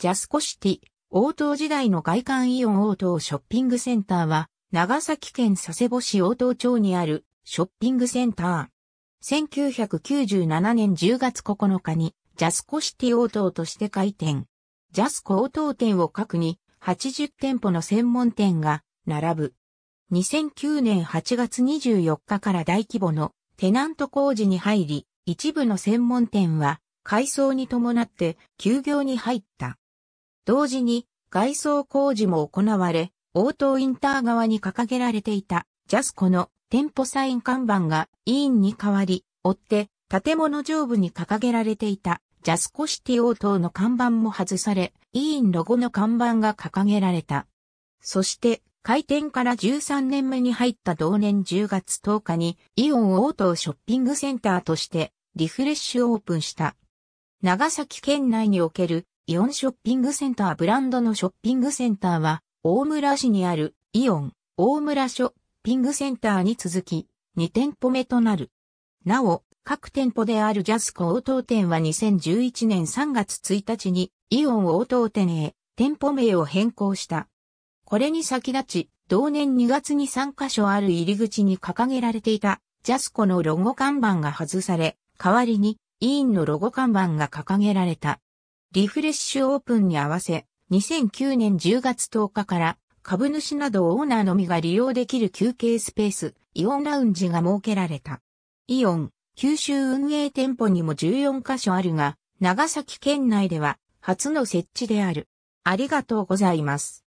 ジャスコシティ、応答時代の外観イオン応答ショッピングセンターは、長崎県佐世保市応答町にあるショッピングセンター。1997年10月9日に、ジャスコシティ応答として開店。ジャスコ応答店を各に、80店舗の専門店が並ぶ。2009年8月24日から大規模のテナント工事に入り、一部の専門店は改装に伴って休業に入った。同時に外装工事も行われ、応答インター側に掲げられていたジャスコの店舗サイン看板が委員に変わり、追って建物上部に掲げられていたジャスコシティ応答の看板も外され、委員ロゴの看板が掲げられた。そして開店から13年目に入った同年10月10日にイオン応答ショッピングセンターとしてリフレッシュオープンした。長崎県内におけるイオンショッピングセンターブランドのショッピングセンターは、大村市にあるイオン、大村ショッピングセンターに続き、2店舗目となる。なお、各店舗であるジャスコ応答店は2011年3月1日にイオン応答店へ店舗名を変更した。これに先立ち、同年2月に3カ所ある入り口に掲げられていたジャスコのロゴ看板が外され、代わりに委員のロゴ看板が掲げられた。リフレッシュオープンに合わせ、2009年10月10日から株主などオーナーのみが利用できる休憩スペース、イオンラウンジが設けられた。イオン、九州運営店舗にも14カ所あるが、長崎県内では初の設置である。ありがとうございます。